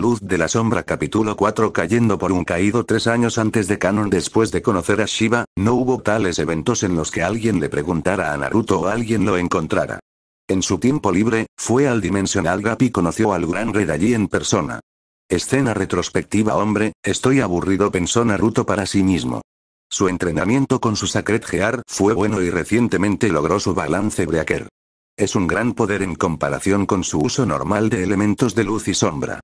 Luz de la Sombra capítulo 4 Cayendo por un caído tres años antes de Canon después de conocer a Shiva, no hubo tales eventos en los que alguien le preguntara a Naruto o alguien lo encontrara. En su tiempo libre, fue al Dimensional Gap y conoció al Gran Red allí en persona. Escena retrospectiva Hombre, estoy aburrido pensó Naruto para sí mismo. Su entrenamiento con su Sacred Gear fue bueno y recientemente logró su balance Breaker. Es un gran poder en comparación con su uso normal de elementos de luz y sombra.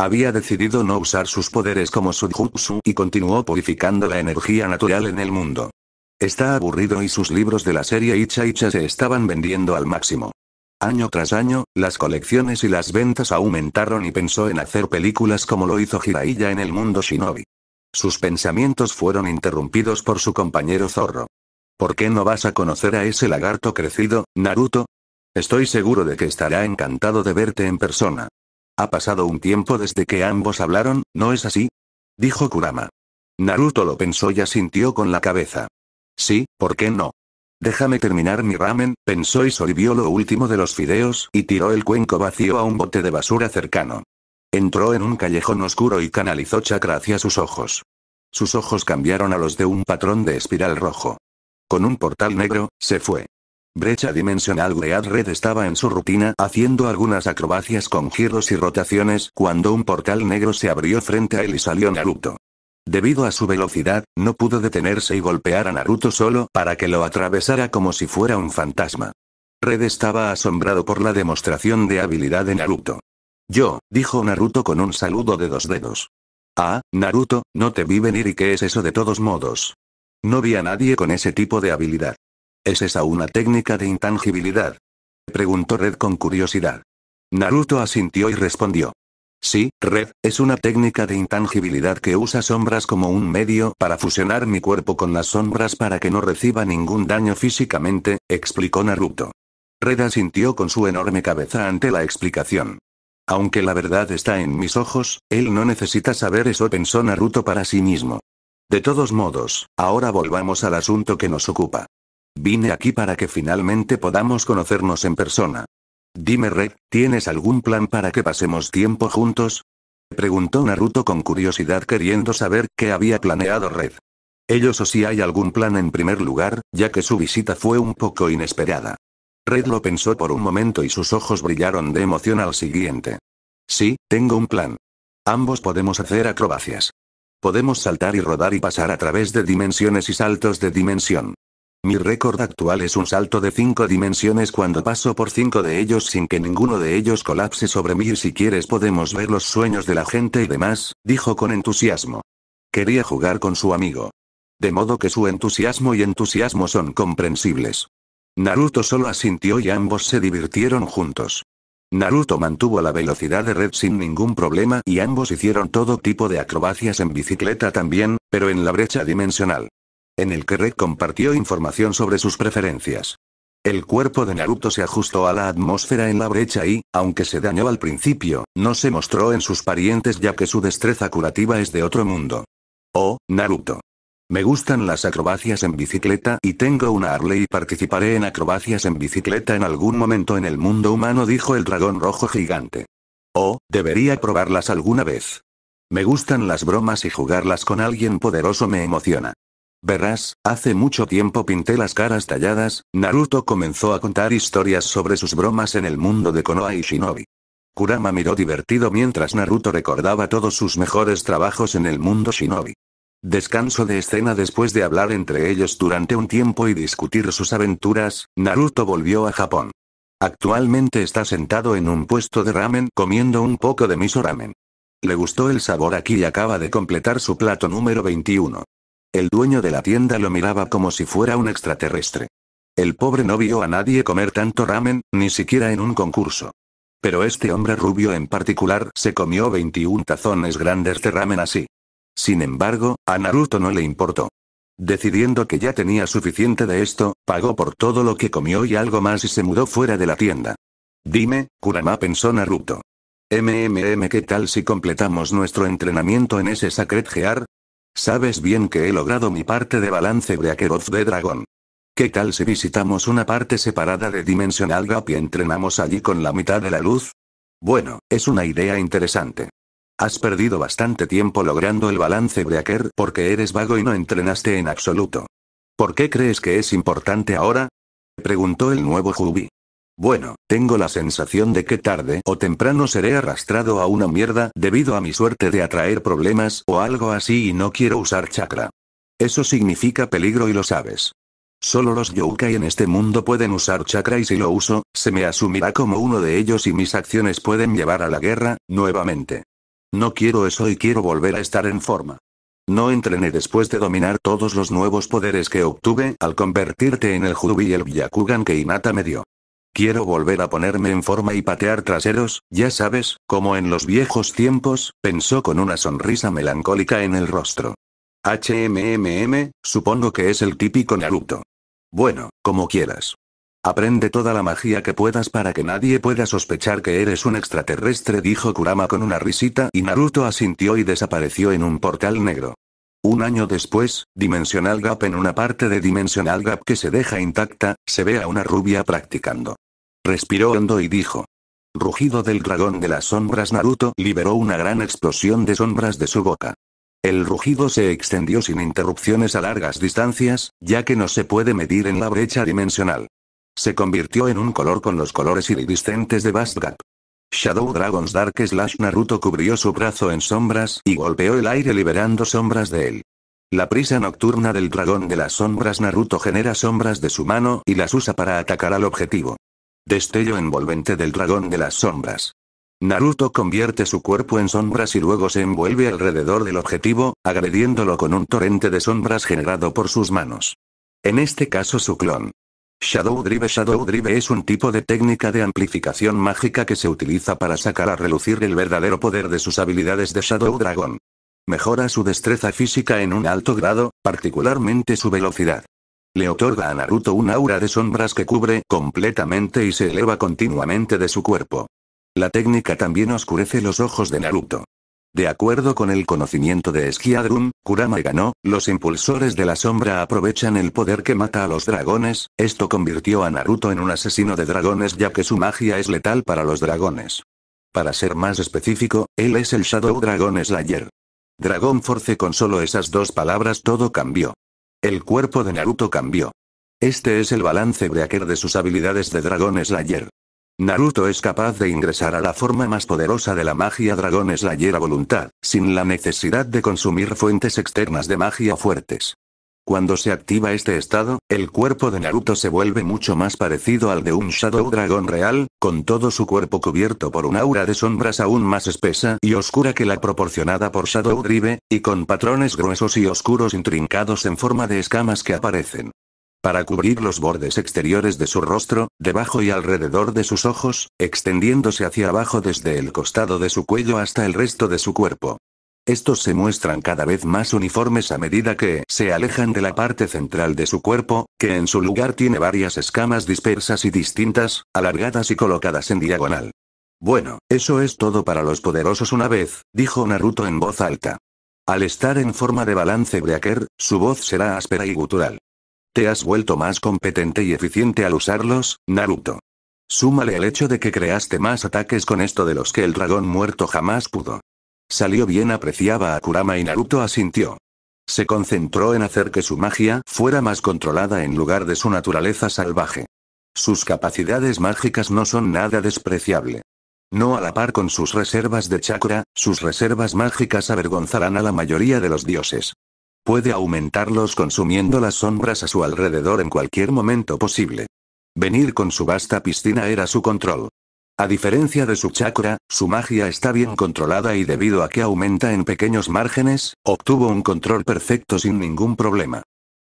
Había decidido no usar sus poderes como Sujutsu y continuó purificando la energía natural en el mundo. Está aburrido y sus libros de la serie Icha Icha se estaban vendiendo al máximo. Año tras año, las colecciones y las ventas aumentaron y pensó en hacer películas como lo hizo Jiraiya en el mundo Shinobi. Sus pensamientos fueron interrumpidos por su compañero Zorro. ¿Por qué no vas a conocer a ese lagarto crecido, Naruto? Estoy seguro de que estará encantado de verte en persona. Ha pasado un tiempo desde que ambos hablaron, ¿no es así? Dijo Kurama. Naruto lo pensó y asintió con la cabeza. Sí, ¿por qué no? Déjame terminar mi ramen, pensó y sorbió lo último de los fideos y tiró el cuenco vacío a un bote de basura cercano. Entró en un callejón oscuro y canalizó chakra hacia sus ojos. Sus ojos cambiaron a los de un patrón de espiral rojo. Con un portal negro, se fue. Brecha dimensional Great Red estaba en su rutina haciendo algunas acrobacias con giros y rotaciones cuando un portal negro se abrió frente a él y salió Naruto. Debido a su velocidad, no pudo detenerse y golpear a Naruto solo para que lo atravesara como si fuera un fantasma. Red estaba asombrado por la demostración de habilidad de Naruto. Yo, dijo Naruto con un saludo de dos dedos. Ah, Naruto, no te vi venir y qué es eso de todos modos. No vi a nadie con ese tipo de habilidad. ¿Es esa una técnica de intangibilidad? Preguntó Red con curiosidad. Naruto asintió y respondió. Sí, Red, es una técnica de intangibilidad que usa sombras como un medio para fusionar mi cuerpo con las sombras para que no reciba ningún daño físicamente, explicó Naruto. Red asintió con su enorme cabeza ante la explicación. Aunque la verdad está en mis ojos, él no necesita saber eso, pensó Naruto para sí mismo. De todos modos, ahora volvamos al asunto que nos ocupa. Vine aquí para que finalmente podamos conocernos en persona. Dime Red, ¿tienes algún plan para que pasemos tiempo juntos? Preguntó Naruto con curiosidad queriendo saber qué había planeado Red. Ellos o si hay algún plan en primer lugar, ya que su visita fue un poco inesperada. Red lo pensó por un momento y sus ojos brillaron de emoción al siguiente. Sí, tengo un plan. Ambos podemos hacer acrobacias. Podemos saltar y rodar y pasar a través de dimensiones y saltos de dimensión. Mi récord actual es un salto de cinco dimensiones cuando paso por cinco de ellos sin que ninguno de ellos colapse sobre mí y si quieres podemos ver los sueños de la gente y demás, dijo con entusiasmo. Quería jugar con su amigo. De modo que su entusiasmo y entusiasmo son comprensibles. Naruto solo asintió y ambos se divirtieron juntos. Naruto mantuvo la velocidad de Red sin ningún problema y ambos hicieron todo tipo de acrobacias en bicicleta también, pero en la brecha dimensional en el que Red compartió información sobre sus preferencias. El cuerpo de Naruto se ajustó a la atmósfera en la brecha y, aunque se dañó al principio, no se mostró en sus parientes ya que su destreza curativa es de otro mundo. Oh, Naruto. Me gustan las acrobacias en bicicleta y tengo una Harley y participaré en acrobacias en bicicleta en algún momento en el mundo humano dijo el dragón rojo gigante. Oh, debería probarlas alguna vez. Me gustan las bromas y jugarlas con alguien poderoso me emociona. Verás, hace mucho tiempo pinté las caras talladas, Naruto comenzó a contar historias sobre sus bromas en el mundo de Konoha y Shinobi. Kurama miró divertido mientras Naruto recordaba todos sus mejores trabajos en el mundo Shinobi. Descanso de escena después de hablar entre ellos durante un tiempo y discutir sus aventuras, Naruto volvió a Japón. Actualmente está sentado en un puesto de ramen comiendo un poco de miso ramen. Le gustó el sabor aquí y acaba de completar su plato número 21. El dueño de la tienda lo miraba como si fuera un extraterrestre. El pobre no vio a nadie comer tanto ramen, ni siquiera en un concurso. Pero este hombre rubio en particular se comió 21 tazones grandes de ramen así. Sin embargo, a Naruto no le importó. Decidiendo que ya tenía suficiente de esto, pagó por todo lo que comió y algo más y se mudó fuera de la tienda. Dime, Kurama pensó Naruto. MMM, ¿qué tal si completamos nuestro entrenamiento en ese Sacred Gear? Sabes bien que he logrado mi parte de balance of de Dragón. ¿Qué tal si visitamos una parte separada de Dimensional Gap y entrenamos allí con la mitad de la luz? Bueno, es una idea interesante. Has perdido bastante tiempo logrando el balance Breaker porque eres vago y no entrenaste en absoluto. ¿Por qué crees que es importante ahora? Preguntó el nuevo Jubi. Bueno, tengo la sensación de que tarde o temprano seré arrastrado a una mierda debido a mi suerte de atraer problemas o algo así y no quiero usar chakra. Eso significa peligro y lo sabes. Solo los yokai en este mundo pueden usar chakra y si lo uso, se me asumirá como uno de ellos y mis acciones pueden llevar a la guerra, nuevamente. No quiero eso y quiero volver a estar en forma. No entrené después de dominar todos los nuevos poderes que obtuve al convertirte en el Judubi y el Byakugan que Inata me dio. Quiero volver a ponerme en forma y patear traseros, ya sabes, como en los viejos tiempos, pensó con una sonrisa melancólica en el rostro. HMMM, supongo que es el típico Naruto. Bueno, como quieras. Aprende toda la magia que puedas para que nadie pueda sospechar que eres un extraterrestre, dijo Kurama con una risita y Naruto asintió y desapareció en un portal negro. Un año después, Dimensional Gap en una parte de Dimensional Gap que se deja intacta, se ve a una rubia practicando. Respiró hondo y dijo. Rugido del dragón de las sombras Naruto liberó una gran explosión de sombras de su boca. El rugido se extendió sin interrupciones a largas distancias, ya que no se puede medir en la brecha dimensional. Se convirtió en un color con los colores iridiscentes de Bast Shadow Dragon's Dark Slash Naruto cubrió su brazo en sombras y golpeó el aire liberando sombras de él. La prisa nocturna del dragón de las sombras Naruto genera sombras de su mano y las usa para atacar al objetivo. Destello envolvente del dragón de las sombras. Naruto convierte su cuerpo en sombras y luego se envuelve alrededor del objetivo, agrediéndolo con un torrente de sombras generado por sus manos. En este caso su clon. Shadow Drive Shadow Drive es un tipo de técnica de amplificación mágica que se utiliza para sacar a relucir el verdadero poder de sus habilidades de Shadow Dragon. Mejora su destreza física en un alto grado, particularmente su velocidad. Le otorga a Naruto un aura de sombras que cubre completamente y se eleva continuamente de su cuerpo. La técnica también oscurece los ojos de Naruto. De acuerdo con el conocimiento de esquiadrum Kurama ganó, los impulsores de la sombra aprovechan el poder que mata a los dragones, esto convirtió a Naruto en un asesino de dragones ya que su magia es letal para los dragones. Para ser más específico, él es el Shadow Dragon Slayer. Dragon Force con solo esas dos palabras todo cambió. El cuerpo de Naruto cambió. Este es el balance breaker de sus habilidades de Dragon Slayer. Naruto es capaz de ingresar a la forma más poderosa de la magia dragón la Hiera voluntad, sin la necesidad de consumir fuentes externas de magia fuertes. Cuando se activa este estado, el cuerpo de Naruto se vuelve mucho más parecido al de un Shadow Dragon real, con todo su cuerpo cubierto por un aura de sombras aún más espesa y oscura que la proporcionada por Shadow Drive, y con patrones gruesos y oscuros intrincados en forma de escamas que aparecen para cubrir los bordes exteriores de su rostro, debajo y alrededor de sus ojos, extendiéndose hacia abajo desde el costado de su cuello hasta el resto de su cuerpo. Estos se muestran cada vez más uniformes a medida que se alejan de la parte central de su cuerpo, que en su lugar tiene varias escamas dispersas y distintas, alargadas y colocadas en diagonal. Bueno, eso es todo para los poderosos una vez, dijo Naruto en voz alta. Al estar en forma de balance Breaker, su voz será áspera y gutural. Te has vuelto más competente y eficiente al usarlos, Naruto. Súmale el hecho de que creaste más ataques con esto de los que el dragón muerto jamás pudo. Salió bien apreciaba a Kurama y Naruto asintió. Se concentró en hacer que su magia fuera más controlada en lugar de su naturaleza salvaje. Sus capacidades mágicas no son nada despreciable. No a la par con sus reservas de chakra, sus reservas mágicas avergonzarán a la mayoría de los dioses. Puede aumentarlos consumiendo las sombras a su alrededor en cualquier momento posible. Venir con su vasta piscina era su control. A diferencia de su chakra, su magia está bien controlada y debido a que aumenta en pequeños márgenes, obtuvo un control perfecto sin ningún problema.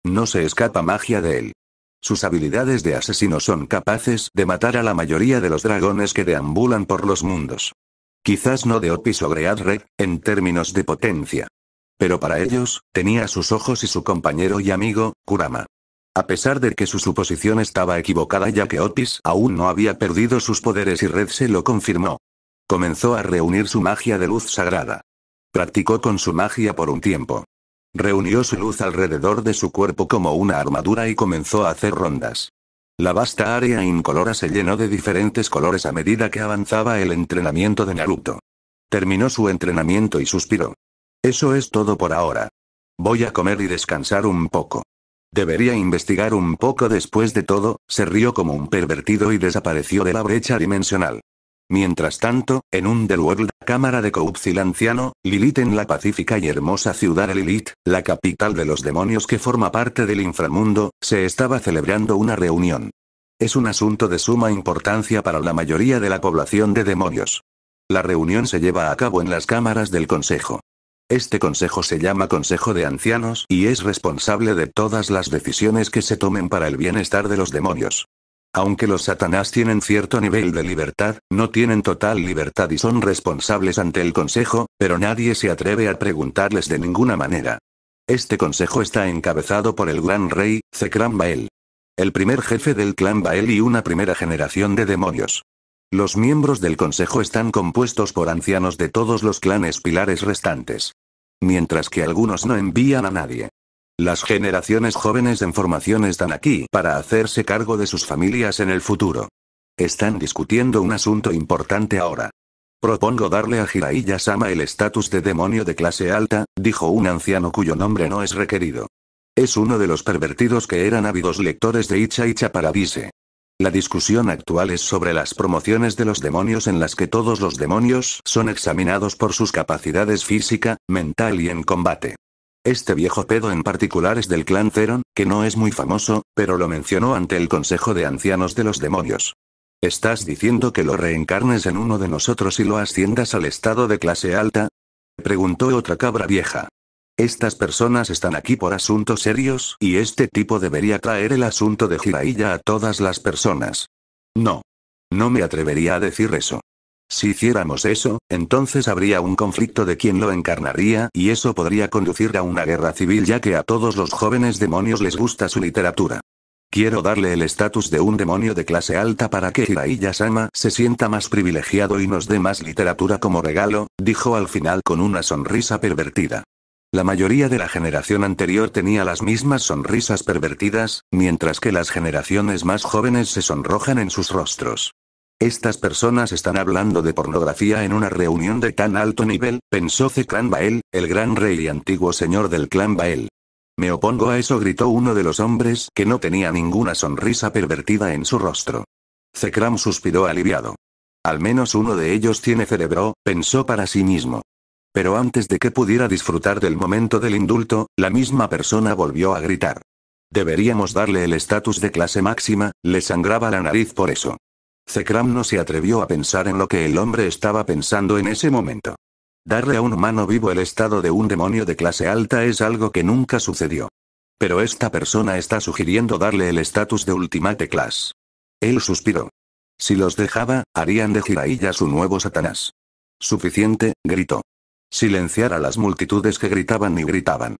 No se escapa magia de él. Sus habilidades de asesino son capaces de matar a la mayoría de los dragones que deambulan por los mundos. Quizás no de Opi sobre en términos de potencia, pero para ellos, tenía sus ojos y su compañero y amigo, Kurama. A pesar de que su suposición estaba equivocada ya que Otis aún no había perdido sus poderes y Red se lo confirmó. Comenzó a reunir su magia de luz sagrada. Practicó con su magia por un tiempo. Reunió su luz alrededor de su cuerpo como una armadura y comenzó a hacer rondas. La vasta área incolora se llenó de diferentes colores a medida que avanzaba el entrenamiento de Naruto. Terminó su entrenamiento y suspiró. Eso es todo por ahora. Voy a comer y descansar un poco. Debería investigar un poco después de todo, se rió como un pervertido y desapareció de la brecha dimensional. Mientras tanto, en un Underworld, cámara de Coupsil anciano, Lilith en la pacífica y hermosa ciudad de Lilith, la capital de los demonios que forma parte del inframundo, se estaba celebrando una reunión. Es un asunto de suma importancia para la mayoría de la población de demonios. La reunión se lleva a cabo en las cámaras del Consejo. Este consejo se llama Consejo de Ancianos y es responsable de todas las decisiones que se tomen para el bienestar de los demonios. Aunque los satanás tienen cierto nivel de libertad, no tienen total libertad y son responsables ante el consejo, pero nadie se atreve a preguntarles de ninguna manera. Este consejo está encabezado por el gran rey, Zekran Bael. El primer jefe del clan Bael y una primera generación de demonios. Los miembros del consejo están compuestos por ancianos de todos los clanes pilares restantes mientras que algunos no envían a nadie. Las generaciones jóvenes en formación están aquí para hacerse cargo de sus familias en el futuro. Están discutiendo un asunto importante ahora. Propongo darle a Jiraiya Sama el estatus de demonio de clase alta, dijo un anciano cuyo nombre no es requerido. Es uno de los pervertidos que eran ávidos lectores de Icha Icha Paradise. La discusión actual es sobre las promociones de los demonios en las que todos los demonios son examinados por sus capacidades física, mental y en combate. Este viejo pedo en particular es del clan Zeron, que no es muy famoso, pero lo mencionó ante el Consejo de Ancianos de los Demonios. ¿Estás diciendo que lo reencarnes en uno de nosotros y lo asciendas al estado de clase alta? Preguntó otra cabra vieja. Estas personas están aquí por asuntos serios y este tipo debería traer el asunto de Jiraiya a todas las personas. No. No me atrevería a decir eso. Si hiciéramos eso, entonces habría un conflicto de quien lo encarnaría y eso podría conducir a una guerra civil ya que a todos los jóvenes demonios les gusta su literatura. Quiero darle el estatus de un demonio de clase alta para que Hiraiya-sama se sienta más privilegiado y nos dé más literatura como regalo, dijo al final con una sonrisa pervertida. La mayoría de la generación anterior tenía las mismas sonrisas pervertidas, mientras que las generaciones más jóvenes se sonrojan en sus rostros. Estas personas están hablando de pornografía en una reunión de tan alto nivel, pensó C. Bael, el gran rey y antiguo señor del clan Bael. Me opongo a eso, gritó uno de los hombres que no tenía ninguna sonrisa pervertida en su rostro. Zekram suspiró aliviado. Al menos uno de ellos tiene cerebro, pensó para sí mismo. Pero antes de que pudiera disfrutar del momento del indulto, la misma persona volvió a gritar. Deberíamos darle el estatus de clase máxima, le sangraba la nariz por eso. Zekram no se atrevió a pensar en lo que el hombre estaba pensando en ese momento. Darle a un humano vivo el estado de un demonio de clase alta es algo que nunca sucedió. Pero esta persona está sugiriendo darle el estatus de Ultimate Class. Él suspiró. Si los dejaba, harían de Jiraiya su nuevo Satanás. Suficiente, gritó. Silenciar a las multitudes que gritaban y gritaban.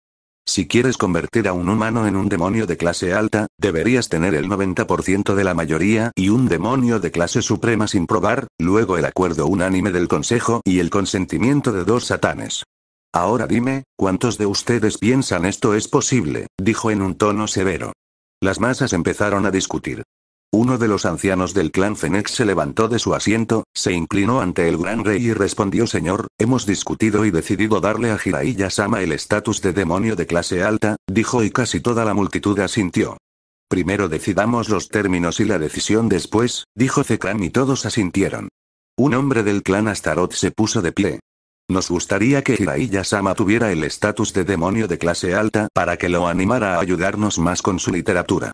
Si quieres convertir a un humano en un demonio de clase alta, deberías tener el 90% de la mayoría y un demonio de clase suprema sin probar, luego el acuerdo unánime del Consejo y el consentimiento de dos satanes. Ahora dime, ¿cuántos de ustedes piensan esto es posible? dijo en un tono severo. Las masas empezaron a discutir. Uno de los ancianos del clan Fenex se levantó de su asiento, se inclinó ante el gran rey y respondió Señor, hemos discutido y decidido darle a Jiraiya-sama el estatus de demonio de clase alta, dijo y casi toda la multitud asintió. Primero decidamos los términos y la decisión después, dijo Zekran y todos asintieron. Un hombre del clan Astaroth se puso de pie. Nos gustaría que Jiraiya-sama tuviera el estatus de demonio de clase alta para que lo animara a ayudarnos más con su literatura.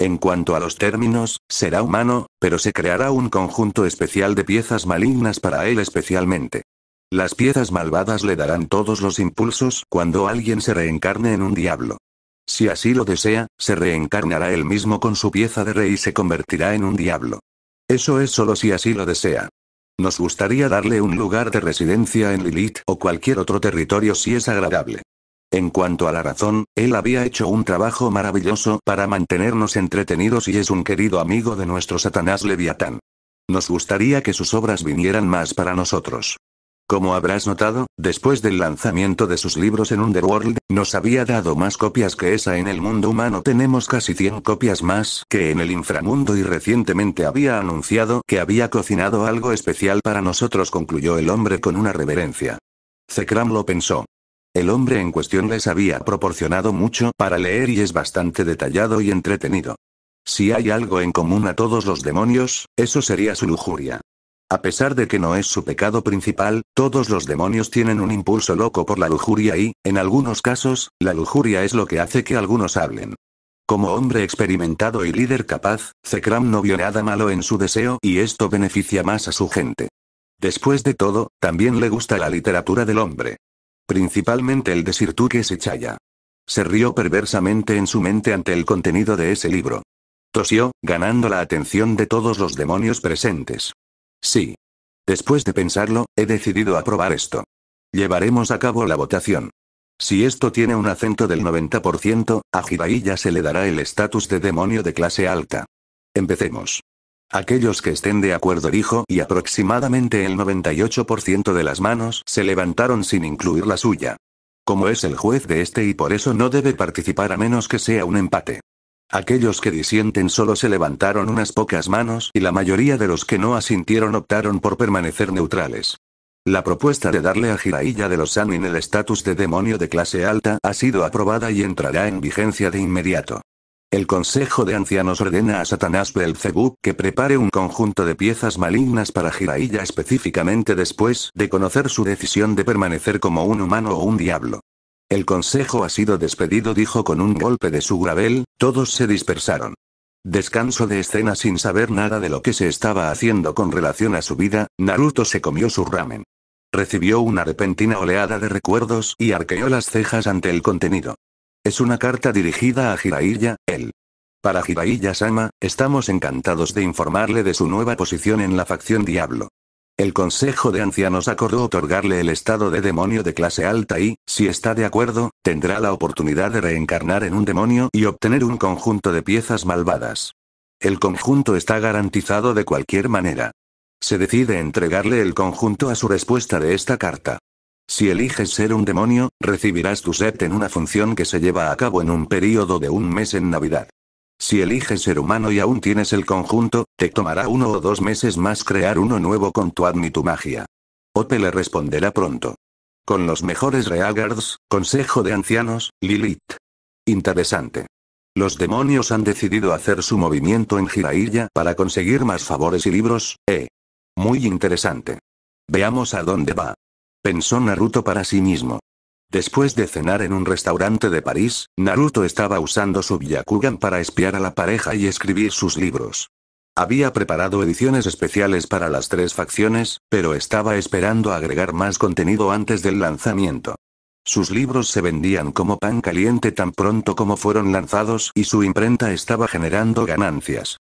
En cuanto a los términos, será humano, pero se creará un conjunto especial de piezas malignas para él especialmente. Las piezas malvadas le darán todos los impulsos cuando alguien se reencarne en un diablo. Si así lo desea, se reencarnará él mismo con su pieza de rey y se convertirá en un diablo. Eso es solo si así lo desea. Nos gustaría darle un lugar de residencia en Lilith o cualquier otro territorio si es agradable. En cuanto a la razón, él había hecho un trabajo maravilloso para mantenernos entretenidos y es un querido amigo de nuestro Satanás Leviatán. Nos gustaría que sus obras vinieran más para nosotros. Como habrás notado, después del lanzamiento de sus libros en Underworld, nos había dado más copias que esa en el mundo humano. Tenemos casi 100 copias más que en el inframundo y recientemente había anunciado que había cocinado algo especial para nosotros, concluyó el hombre con una reverencia. Zekram lo pensó. El hombre en cuestión les había proporcionado mucho para leer y es bastante detallado y entretenido. Si hay algo en común a todos los demonios, eso sería su lujuria. A pesar de que no es su pecado principal, todos los demonios tienen un impulso loco por la lujuria y, en algunos casos, la lujuria es lo que hace que algunos hablen. Como hombre experimentado y líder capaz, Zekram no vio nada malo en su deseo y esto beneficia más a su gente. Después de todo, también le gusta la literatura del hombre. Principalmente el de Sir se Sechaya. Se rió perversamente en su mente ante el contenido de ese libro. Tosió, ganando la atención de todos los demonios presentes. Sí. Después de pensarlo, he decidido aprobar esto. Llevaremos a cabo la votación. Si esto tiene un acento del 90%, a ya se le dará el estatus de demonio de clase alta. Empecemos. Aquellos que estén de acuerdo dijo y aproximadamente el 98% de las manos se levantaron sin incluir la suya. Como es el juez de este y por eso no debe participar a menos que sea un empate. Aquellos que disienten solo se levantaron unas pocas manos y la mayoría de los que no asintieron optaron por permanecer neutrales. La propuesta de darle a Jiraiya de los Sanin el estatus de demonio de clase alta ha sido aprobada y entrará en vigencia de inmediato. El Consejo de Ancianos ordena a Satanás Belzebub que prepare un conjunto de piezas malignas para Jiraiya específicamente después de conocer su decisión de permanecer como un humano o un diablo. El consejo ha sido despedido, dijo con un golpe de su gravel, todos se dispersaron. Descanso de escena sin saber nada de lo que se estaba haciendo con relación a su vida, Naruto se comió su ramen. Recibió una repentina oleada de recuerdos y arqueó las cejas ante el contenido. Es una carta dirigida a Jiraiya, él. Para Jiraiya-sama, estamos encantados de informarle de su nueva posición en la facción Diablo. El Consejo de Ancianos acordó otorgarle el estado de demonio de clase alta y, si está de acuerdo, tendrá la oportunidad de reencarnar en un demonio y obtener un conjunto de piezas malvadas. El conjunto está garantizado de cualquier manera. Se decide entregarle el conjunto a su respuesta de esta carta. Si eliges ser un demonio, recibirás tu set en una función que se lleva a cabo en un periodo de un mes en Navidad. Si eliges ser humano y aún tienes el conjunto, te tomará uno o dos meses más crear uno nuevo con tu ADN y tu magia. Ope le responderá pronto. Con los mejores Guards, Consejo de Ancianos, Lilith. Interesante. Los demonios han decidido hacer su movimiento en Girailla para conseguir más favores y libros, eh. Muy interesante. Veamos a dónde va pensó Naruto para sí mismo. Después de cenar en un restaurante de París, Naruto estaba usando su Byakugan para espiar a la pareja y escribir sus libros. Había preparado ediciones especiales para las tres facciones, pero estaba esperando agregar más contenido antes del lanzamiento. Sus libros se vendían como pan caliente tan pronto como fueron lanzados y su imprenta estaba generando ganancias.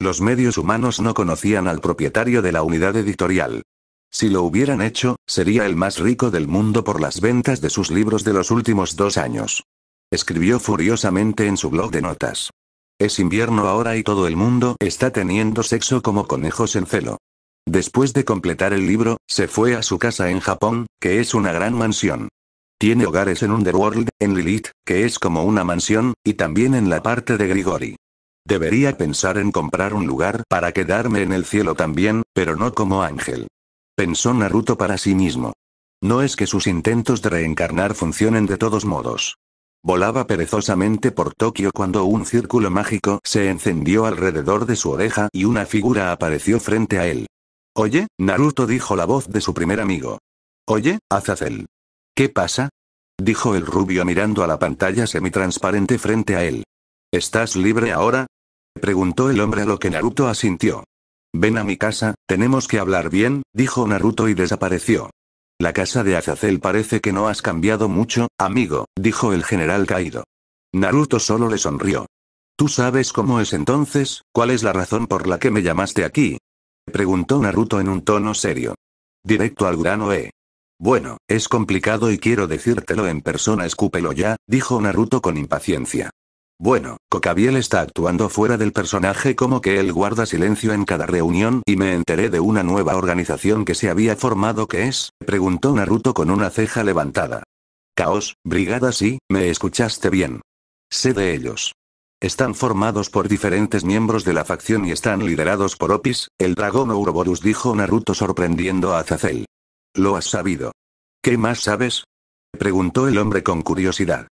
Los medios humanos no conocían al propietario de la unidad editorial. Si lo hubieran hecho, sería el más rico del mundo por las ventas de sus libros de los últimos dos años. Escribió furiosamente en su blog de notas. Es invierno ahora y todo el mundo está teniendo sexo como conejos en celo. Después de completar el libro, se fue a su casa en Japón, que es una gran mansión. Tiene hogares en Underworld, en Lilith, que es como una mansión, y también en la parte de Grigori. Debería pensar en comprar un lugar para quedarme en el cielo también, pero no como ángel pensó Naruto para sí mismo. No es que sus intentos de reencarnar funcionen de todos modos. Volaba perezosamente por Tokio cuando un círculo mágico se encendió alrededor de su oreja y una figura apareció frente a él. Oye, Naruto dijo la voz de su primer amigo. Oye, Azazel. ¿Qué pasa? dijo el rubio mirando a la pantalla semitransparente frente a él. ¿Estás libre ahora? preguntó el hombre a lo que Naruto asintió. Ven a mi casa, tenemos que hablar bien, dijo Naruto y desapareció. La casa de Azazel parece que no has cambiado mucho, amigo, dijo el general caído. Naruto solo le sonrió. ¿Tú sabes cómo es entonces? ¿Cuál es la razón por la que me llamaste aquí? Preguntó Naruto en un tono serio. Directo al grano eh. Bueno, es complicado y quiero decírtelo en persona escúpelo ya, dijo Naruto con impaciencia. Bueno, Cocabiel está actuando fuera del personaje como que él guarda silencio en cada reunión y me enteré de una nueva organización que se había formado que es, preguntó Naruto con una ceja levantada. Caos, brigada sí, me escuchaste bien. Sé de ellos. Están formados por diferentes miembros de la facción y están liderados por Opis, el dragón Ouroboros dijo Naruto sorprendiendo a zazel Lo has sabido. ¿Qué más sabes? Preguntó el hombre con curiosidad.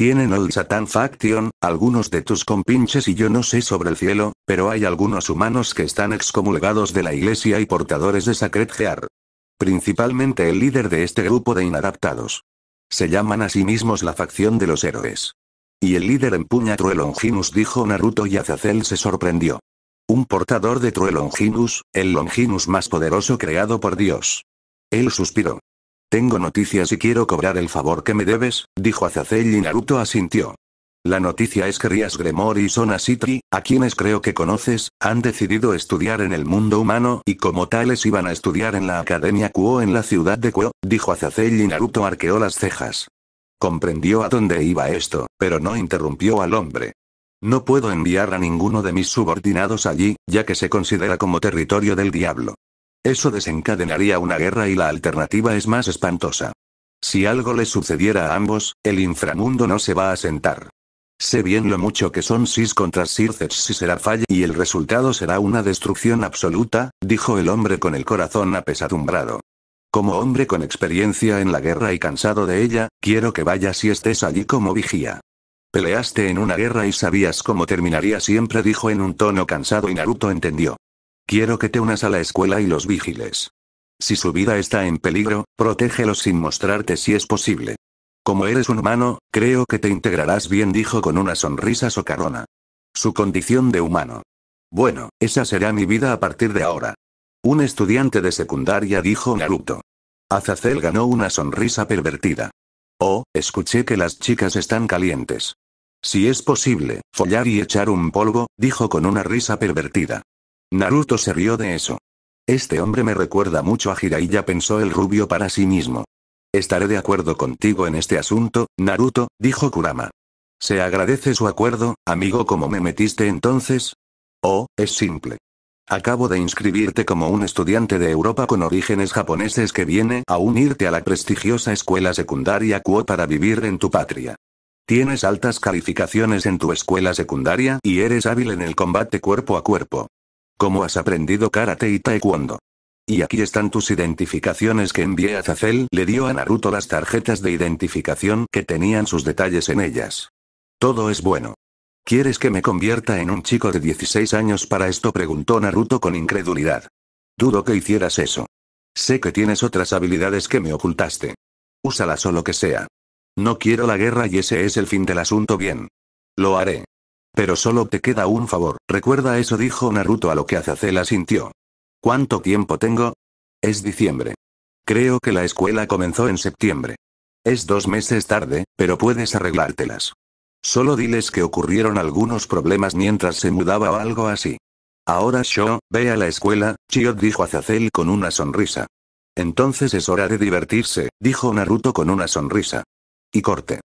Tienen el Satan Faction, algunos de tus compinches y yo no sé sobre el cielo, pero hay algunos humanos que están excomulgados de la iglesia y portadores de Sacred Gear. Principalmente el líder de este grupo de inadaptados. Se llaman a sí mismos la facción de los héroes. Y el líder empuña Truelonginus dijo Naruto y Azazel se sorprendió. Un portador de Truelonginus, el Longinus más poderoso creado por Dios. Él suspiró. Tengo noticias y quiero cobrar el favor que me debes, dijo Azazel y Naruto asintió. La noticia es que Rias Gremor y Sona Sitri, a quienes creo que conoces, han decidido estudiar en el mundo humano y como tales iban a estudiar en la Academia Kuo en la ciudad de Kuo, dijo Azazel y Naruto arqueó las cejas. Comprendió a dónde iba esto, pero no interrumpió al hombre. No puedo enviar a ninguno de mis subordinados allí, ya que se considera como territorio del diablo. Eso desencadenaría una guerra y la alternativa es más espantosa. Si algo le sucediera a ambos, el inframundo no se va a sentar. Sé bien lo mucho que son Sis contra Circes si será falla y el resultado será una destrucción absoluta, dijo el hombre con el corazón apesadumbrado. Como hombre con experiencia en la guerra y cansado de ella, quiero que vayas y estés allí como vigía. Peleaste en una guerra y sabías cómo terminaría siempre dijo en un tono cansado y Naruto entendió. Quiero que te unas a la escuela y los vigiles. Si su vida está en peligro, protégelos sin mostrarte si es posible. Como eres un humano, creo que te integrarás bien, dijo con una sonrisa socarrona. Su condición de humano. Bueno, esa será mi vida a partir de ahora. Un estudiante de secundaria dijo Naruto. Azazel ganó una sonrisa pervertida. Oh, escuché que las chicas están calientes. Si es posible, follar y echar un polvo, dijo con una risa pervertida. Naruto se rió de eso. Este hombre me recuerda mucho a Jiraiya pensó el rubio para sí mismo. Estaré de acuerdo contigo en este asunto, Naruto, dijo Kurama. Se agradece su acuerdo, amigo como me metiste entonces. Oh, es simple. Acabo de inscribirte como un estudiante de Europa con orígenes japoneses que viene a unirte a la prestigiosa escuela secundaria Kuo para vivir en tu patria. Tienes altas calificaciones en tu escuela secundaria y eres hábil en el combate cuerpo a cuerpo. ¿Cómo has aprendido karate y taekwondo? Y aquí están tus identificaciones que envié a Zazel. Le dio a Naruto las tarjetas de identificación que tenían sus detalles en ellas. Todo es bueno. ¿Quieres que me convierta en un chico de 16 años para esto? preguntó Naruto con incredulidad. Dudo que hicieras eso. Sé que tienes otras habilidades que me ocultaste. Úsalas o lo que sea. No quiero la guerra y ese es el fin del asunto bien. Lo haré. Pero solo te queda un favor, recuerda eso dijo Naruto a lo que Azazel asintió. ¿Cuánto tiempo tengo? Es diciembre. Creo que la escuela comenzó en septiembre. Es dos meses tarde, pero puedes arreglártelas. Solo diles que ocurrieron algunos problemas mientras se mudaba o algo así. Ahora yo ve a la escuela, Chio dijo a con una sonrisa. Entonces es hora de divertirse, dijo Naruto con una sonrisa. Y corte.